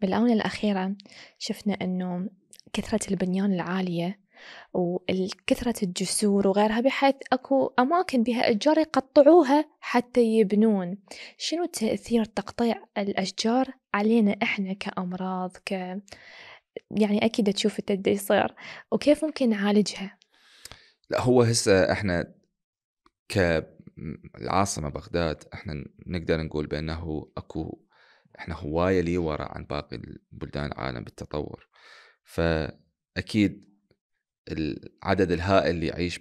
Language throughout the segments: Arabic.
بالآونة الأخيرة شفنا أنه كثرة البنيان العالية وكثرة الجسور وغيرها بحيث أكو أماكن بها أشجار يقطعوها حتى يبنون شنو تأثير تقطيع الأشجار علينا إحنا كأمراض ك يعني أكيد تشوف التدي يصير وكيف ممكن نعالجها لا هو هسه إحنا ك العاصمة بغداد احنا نقدر نقول بأنه أكو احنا هوايه لي ورا عن باقي بلدان العالم بالتطور فاكيد العدد الهائل اللي يعيش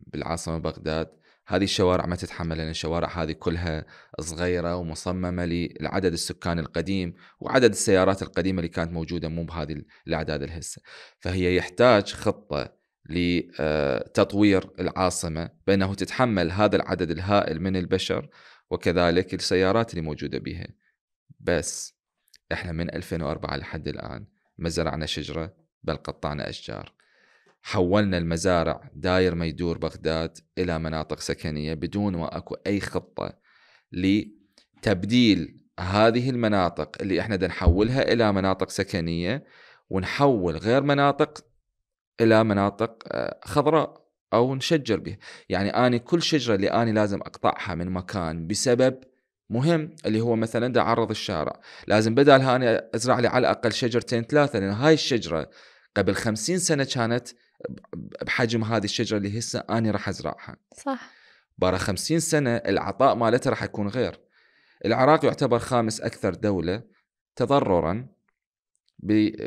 بالعاصمه بغداد هذه الشوارع ما تتحمل لان الشوارع هذه كلها صغيره ومصممه للعدد السكان القديم وعدد السيارات القديمه اللي كانت موجوده مو بهذه الاعداد الهسه فهي يحتاج خطه لتطوير آه، العاصمه بانه تتحمل هذا العدد الهائل من البشر وكذلك السيارات اللي موجوده بها بس احنا من 2004 لحد الان ما زرعنا شجره بل قطعنا اشجار حولنا المزارع داير ما يدور بغداد الى مناطق سكنيه بدون ما اكو اي خطه لتبديل هذه المناطق اللي احنا نحولها الى مناطق سكنيه ونحول غير مناطق الى مناطق آه، خضراء او نشجر بها يعني اني كل شجره اللي اني لازم اقطعها من مكان بسبب مهم اللي هو مثلا دا عرض الشارع لازم بدل أنا أزرع لي على الأقل شجرتين ثلاثة لأن هاي الشجرة قبل خمسين سنة كانت بحجم هذه الشجرة اللي هسه أنا راح أزرعها صح برا خمسين سنة العطاء مالتها راح يكون غير العراق يعتبر خامس أكثر دولة تضررا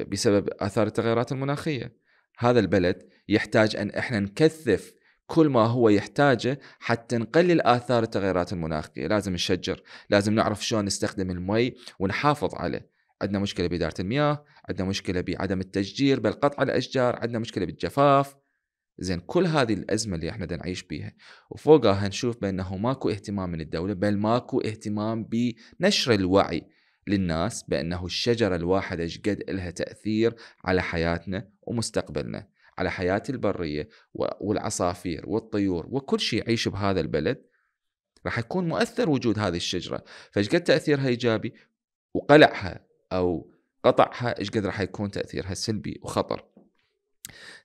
بسبب آثار التغيرات المناخية هذا البلد يحتاج أن إحنا نكثف كل ما هو يحتاجه حتى نقلل آثار التغيرات المناخية لازم نشجر لازم نعرف شلون نستخدم المي ونحافظ عليه عندنا مشكلة بإدارة المياه عندنا مشكلة بعدم التشجير بل قطع الأشجار عندنا مشكلة بالجفاف زين كل هذه الأزمة اللي احنا نعيش بيها وفوقها نشوف بأنه ماكو اهتمام من الدولة بل ماكو اهتمام بنشر الوعي للناس بأنه الشجرة الواحدة قد إلها تأثير على حياتنا ومستقبلنا على حياتي البريه والعصافير والطيور وكل شيء يعيش بهذا البلد راح يكون مؤثر وجود هذه الشجره فايش قد تاثيرها ايجابي وقلعها او قطعها ايش قد راح يكون تاثيرها سلبي وخطر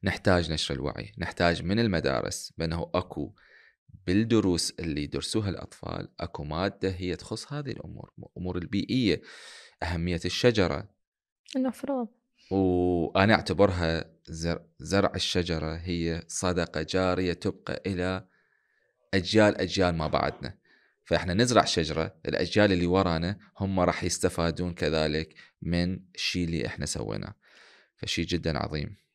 نحتاج نشر الوعي نحتاج من المدارس بانه اكو بالدروس اللي يدرسوها الاطفال اكو ماده هي تخص هذه الامور الامور البيئيه اهميه الشجره المفروض وانا اعتبرها زرع الشجرة هي صدقة جارية تبقى إلى أجيال أجيال ما بعدنا فإحنا نزرع شجرة الأجيال اللي ورانا هم راح يستفادون كذلك من الشيء اللي إحنا سويناه فشي جدا عظيم